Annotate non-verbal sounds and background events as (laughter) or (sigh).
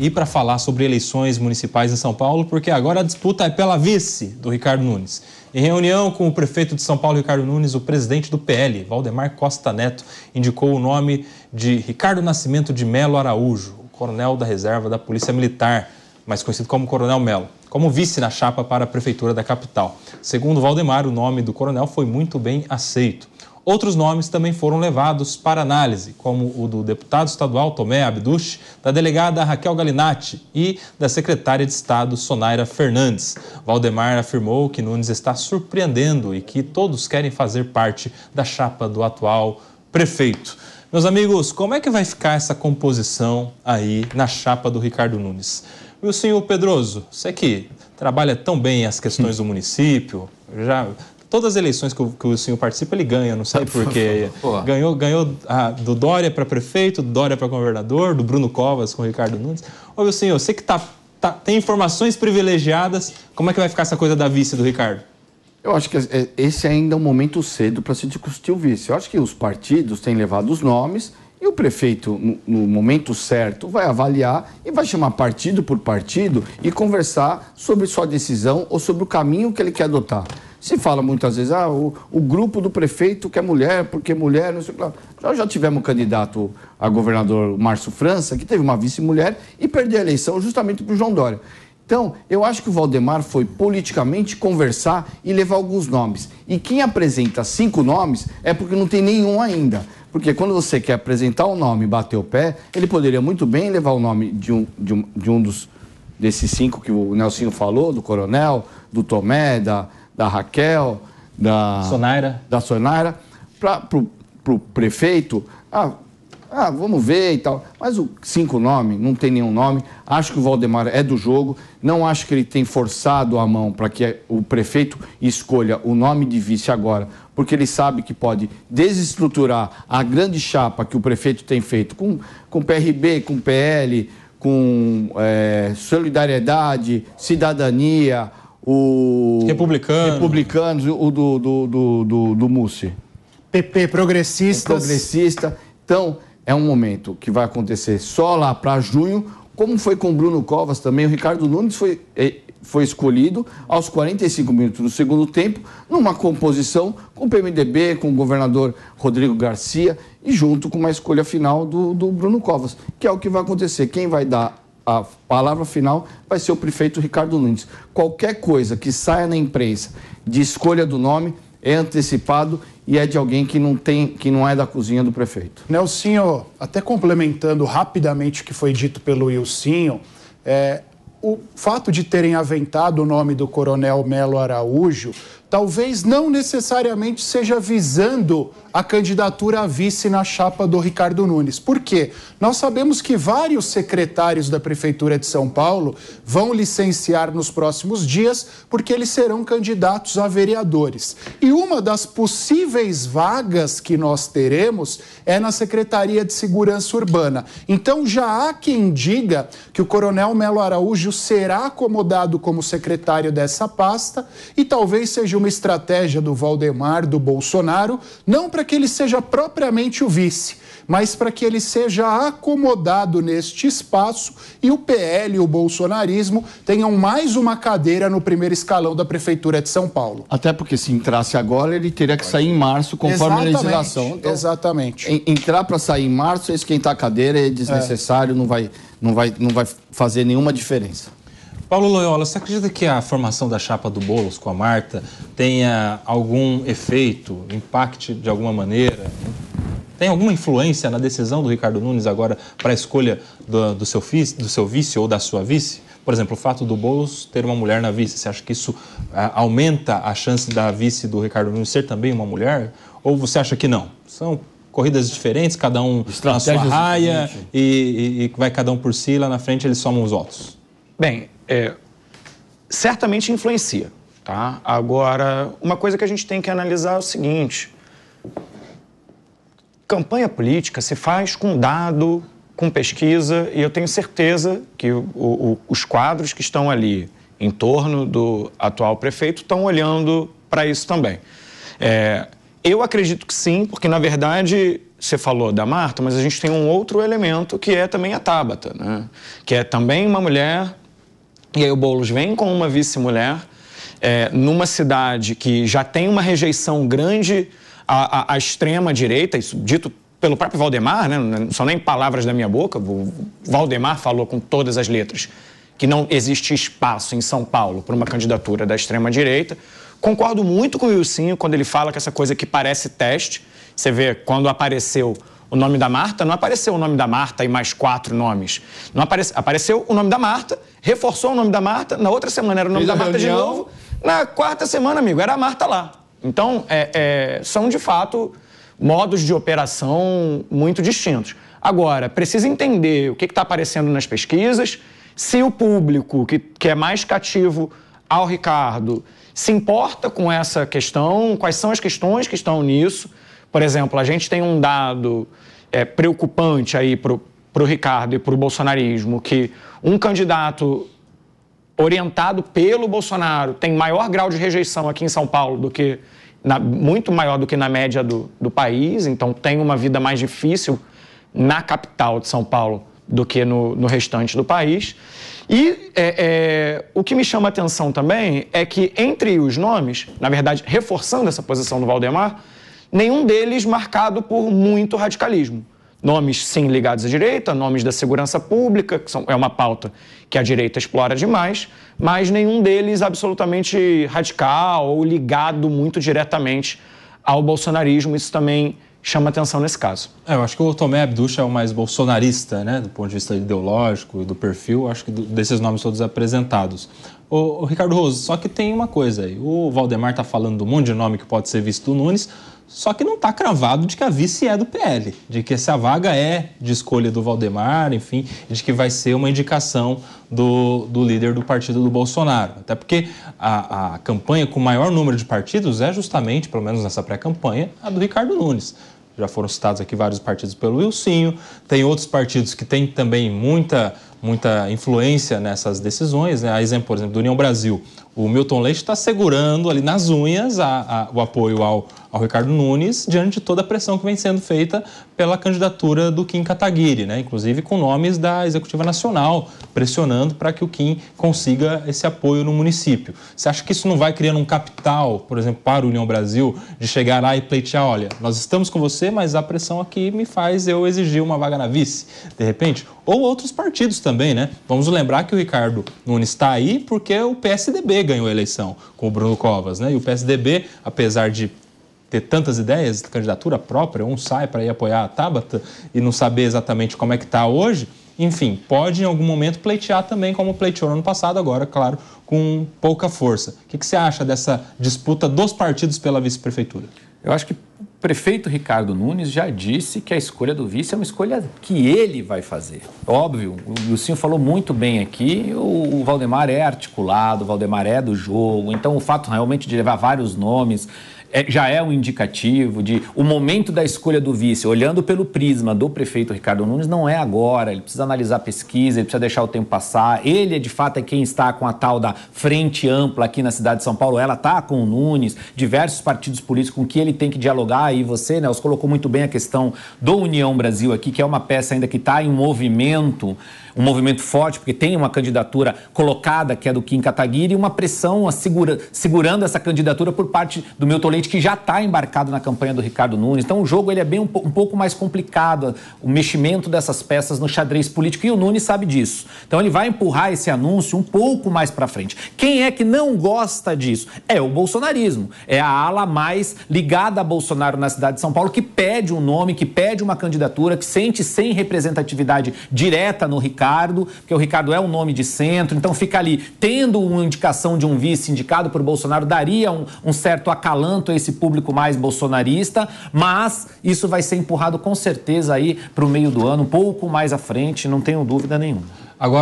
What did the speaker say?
E para falar sobre eleições municipais em São Paulo, porque agora a disputa é pela vice do Ricardo Nunes. Em reunião com o prefeito de São Paulo, Ricardo Nunes, o presidente do PL, Valdemar Costa Neto, indicou o nome de Ricardo Nascimento de Melo Araújo, o coronel da reserva da Polícia Militar, mais conhecido como Coronel Melo, como vice na chapa para a prefeitura da capital. Segundo Valdemar, o nome do coronel foi muito bem aceito. Outros nomes também foram levados para análise, como o do deputado estadual Tomé Abduch, da delegada Raquel Galinatti e da secretária de Estado Sonaira Fernandes. Valdemar afirmou que Nunes está surpreendendo e que todos querem fazer parte da chapa do atual prefeito. Meus amigos, como é que vai ficar essa composição aí na chapa do Ricardo Nunes? E o senhor Pedroso, você que trabalha tão bem as questões do município, já todas as eleições que o, que o senhor participa, ele ganha, não sei (laughs) porquê. ganhou ganhou do Dória para prefeito, do Dória para governador, do Bruno Covas com o Ricardo Nunes. Ô, meu senhor, você que tá, tá, tem informações privilegiadas, como é que vai ficar essa coisa da vice do Ricardo? Eu acho que é, é, esse ainda é um momento cedo para se discutir o vice. Eu acho que os partidos têm levado os nomes e o prefeito, no momento certo, vai avaliar e vai chamar partido por partido e conversar sobre sua decisão ou sobre o caminho que ele quer adotar. Se fala muitas vezes, ah, o, o grupo do prefeito que é mulher, porque mulher, não sei o que lá. Nós já tivemos um candidato a governador, Márcio França, que teve uma vice-mulher e perdeu a eleição justamente para o João Dória. Então, eu acho que o Valdemar foi politicamente conversar e levar alguns nomes. E quem apresenta cinco nomes é porque não tem nenhum ainda. Porque quando você quer apresentar o um nome e bater o pé, ele poderia muito bem levar o nome de um, de um, de um dos, desses cinco que o Nelsinho falou, do Coronel, do Tomé, da, da Raquel, da Sonaira, da Sonaira para o prefeito. Ah, ah, vamos ver e tal. Mas o cinco nome, não tem nenhum nome. Acho que o Valdemar é do jogo. Não acho que ele tem forçado a mão para que o prefeito escolha o nome de vice agora, porque ele sabe que pode desestruturar a grande chapa que o prefeito tem feito com, com PRB, com PL, com é, solidariedade, cidadania o. Republicano. Republicanos, o do, do, do, do, do Mussi. PP, progressistas. progressista. Então, é um momento que vai acontecer só lá para junho, como foi com o Bruno Covas também. O Ricardo Nunes foi, eh, foi escolhido aos 45 minutos do segundo tempo, numa composição com o PMDB, com o governador Rodrigo Garcia e junto com uma escolha final do, do Bruno Covas, que é o que vai acontecer. Quem vai dar a palavra final vai ser o prefeito Ricardo Nunes. Qualquer coisa que saia na imprensa de escolha do nome é antecipado e é de alguém que não tem, que não é da cozinha do prefeito. Nelsinho, até complementando rapidamente o que foi dito pelo Ilcinho, é, o fato de terem aventado o nome do coronel Melo Araújo talvez não necessariamente seja visando a candidatura a vice na chapa do Ricardo Nunes. Por quê? Nós sabemos que vários secretários da Prefeitura de São Paulo vão licenciar nos próximos dias, porque eles serão candidatos a vereadores. E uma das possíveis vagas que nós teremos é na Secretaria de Segurança Urbana. Então já há quem diga que o Coronel Melo Araújo será acomodado como secretário dessa pasta e talvez seja uma estratégia do Valdemar, do Bolsonaro, não para que ele seja propriamente o vice, mas para que ele seja acomodado neste espaço e o PL e o bolsonarismo tenham mais uma cadeira no primeiro escalão da Prefeitura de São Paulo. Até porque se entrasse agora, ele teria que sair em março, conforme exatamente, a legislação. Então, exatamente. entrar para sair em março, esquentar a cadeira é desnecessário, é. não vai não vai, não vai fazer nenhuma diferença. Paulo Loyola, você acredita que a formação da chapa do Boulos com a Marta tenha algum efeito, impacte de alguma maneira? Tem alguma influência na decisão do Ricardo Nunes agora para a escolha do, do, seu, do seu vice ou da sua vice? Por exemplo, o fato do Boulos ter uma mulher na vice, você acha que isso ah, aumenta a chance da vice do Ricardo Nunes ser também uma mulher? Ou você acha que não? São corridas diferentes, cada um na sua raia e, e, e vai cada um por si, lá na frente eles somam os votos. Bem, é, certamente influencia, tá? Agora, uma coisa que a gente tem que analisar é o seguinte: campanha política se faz com dado, com pesquisa, e eu tenho certeza que o, o, os quadros que estão ali em torno do atual prefeito estão olhando para isso também. É, eu acredito que sim, porque na verdade você falou da Marta, mas a gente tem um outro elemento que é também a Tabata, né? que é também uma mulher e aí o Boulos vem com uma vice-mulher é, numa cidade que já tem uma rejeição grande à, à, à extrema-direita, isso dito pelo próprio Valdemar, né? não são nem palavras da minha boca, o Valdemar falou com todas as letras que não existe espaço em São Paulo para uma candidatura da extrema-direita. Concordo muito com o Wilson quando ele fala que essa coisa que parece teste, você vê quando apareceu o nome da Marta, não apareceu o nome da Marta e mais quatro nomes. Não apare... Apareceu o nome da Marta, reforçou o nome da Marta, na outra semana era o nome Fez da Marta reunião. de novo, na quarta semana, amigo, era a Marta lá. Então, é, é, são de fato modos de operação muito distintos. Agora, precisa entender o que está aparecendo nas pesquisas, se o público que, que é mais cativo ao Ricardo se importa com essa questão, quais são as questões que estão nisso. Por exemplo, a gente tem um dado é, preocupante aí para o Ricardo e para o bolsonarismo, que um candidato orientado pelo Bolsonaro tem maior grau de rejeição aqui em São Paulo do que na, muito maior do que na média do, do país, então tem uma vida mais difícil na capital de São Paulo do que no, no restante do país. E é, é, o que me chama a atenção também é que, entre os nomes, na verdade, reforçando essa posição do Valdemar, nenhum deles marcado por muito radicalismo. Nomes, sim, ligados à direita, nomes da segurança pública, que são, é uma pauta que a direita explora demais, mas nenhum deles absolutamente radical ou ligado muito diretamente ao bolsonarismo. Isso também chama atenção nesse caso. É, eu acho que o Tomé Abducha é o mais bolsonarista, né, do ponto de vista ideológico e do perfil, acho que do, desses nomes todos apresentados. Ô, ô, Ricardo Roso, só que tem uma coisa aí. O Valdemar tá falando do um monte de nome que pode ser visto do Nunes, só que não tá cravado de que a vice é do PL, de que essa vaga é de escolha do Valdemar, enfim, de que vai ser uma indicação do, do líder do partido do Bolsonaro. Até porque a, a campanha com o maior número de partidos é justamente, pelo menos nessa pré-campanha, a do Ricardo Nunes já foram citados aqui vários partidos pelo Wilsinho, tem outros partidos que têm também muita muita influência nessas decisões. Né? A exemplo, por exemplo, do União Brasil, o Milton Leite está segurando ali nas unhas a, a, o apoio ao, ao, Ricardo Nunes diante de toda a pressão que vem sendo feita pela candidatura do Kim Kataguiri, né? inclusive com nomes da Executiva Nacional pressionando para que o Kim consiga esse apoio no município. Você acha que isso não vai criando um capital, por exemplo, para o União Brasil, de chegar lá e pleitear, olha, nós estamos com você, mas a pressão aqui me faz eu exigir uma vaga na vice, de repente? Ou outros partidos também também, né? Vamos lembrar que o Ricardo Nunes está aí porque o PSDB ganhou a eleição com o Bruno Covas, né? E o PSDB, apesar de ter tantas ideias, candidatura própria, um sai para ir apoiar a Tabata e não saber exatamente como é que está hoje, enfim, pode em algum momento pleitear também como pleiteou no ano passado, agora, claro, com pouca força. O que, que você acha dessa disputa dos partidos pela vice-prefeitura? Eu acho que prefeito Ricardo Nunes já disse que a escolha do vice é uma escolha que ele vai fazer. Óbvio, o Lucinho falou muito bem aqui, o, o Valdemar é articulado, o Valdemar é do jogo, então o fato realmente de levar vários nomes é, já é um indicativo de o momento da escolha do vice, olhando pelo prisma do prefeito Ricardo Nunes, não é agora. Ele precisa analisar a pesquisa, ele precisa deixar o tempo passar. Ele, de fato, é quem está com a tal da frente ampla aqui na cidade de São Paulo. Ela está com o Nunes, diversos partidos políticos com que ele tem que dialogar. E você, Nelson, colocou muito bem a questão do União Brasil aqui, que é uma peça ainda que está em movimento um movimento forte, porque tem uma candidatura colocada, que é do Kim Kataguiri, e uma pressão segura, segurando essa candidatura por parte do Milton Leite Leite, que já está embarcado na campanha do Ricardo Nunes. Então o jogo ele é bem um, um, pouco mais complicado, o meximento dessas peças no xadrez político, e o Nunes sabe disso. Então ele vai empurrar esse anúncio um pouco mais para frente. Quem é que não gosta disso? É o bolsonarismo. É a ala mais ligada a Bolsonaro na cidade de São Paulo, que pede um nome, que pede uma candidatura, que sente sem representatividade direta no Ricardo, porque o Ricardo é um nome de centro, então fica ali tendo uma indicação de um vice indicado por Bolsonaro, daria um, um certo acalanto a esse público mais bolsonarista, mas isso vai ser empurrado com certeza aí para o meio do ano, um pouco mais à frente, não tenho dúvida nenhuma. Agora